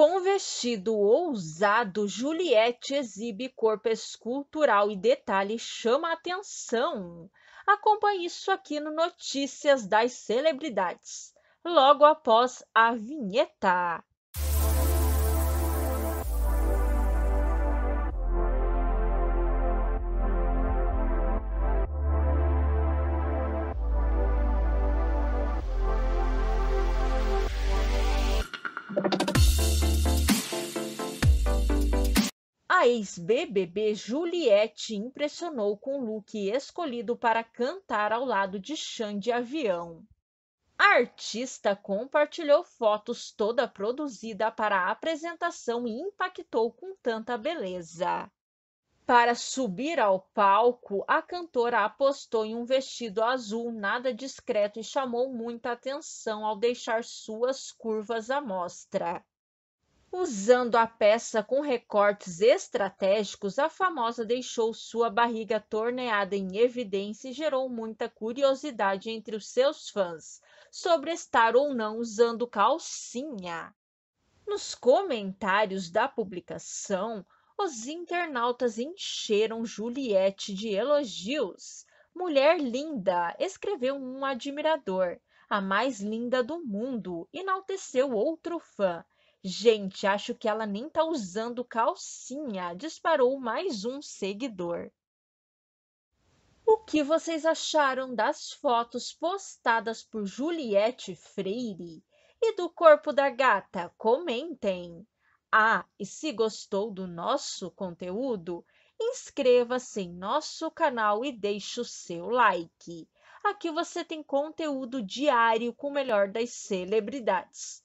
Com vestido ousado, Juliette exibe corpo escultural e detalhe chama a atenção. Acompanhe isso aqui no Notícias das Celebridades, logo após a vinheta. A ex-BBB Juliette impressionou com o look escolhido para cantar ao lado de Xande Avião. A artista compartilhou fotos toda produzida para a apresentação e impactou com tanta beleza. Para subir ao palco, a cantora apostou em um vestido azul nada discreto e chamou muita atenção ao deixar suas curvas à mostra. Usando a peça com recortes estratégicos, a famosa deixou sua barriga torneada em evidência e gerou muita curiosidade entre os seus fãs sobre estar ou não usando calcinha. Nos comentários da publicação, os internautas encheram Juliette de elogios. Mulher linda, escreveu um admirador, a mais linda do mundo, enalteceu outro fã Gente, acho que ela nem tá usando calcinha. Disparou mais um seguidor. O que vocês acharam das fotos postadas por Juliette Freire e do corpo da gata? Comentem! Ah, e se gostou do nosso conteúdo, inscreva-se em nosso canal e deixe o seu like. Aqui você tem conteúdo diário com o melhor das celebridades.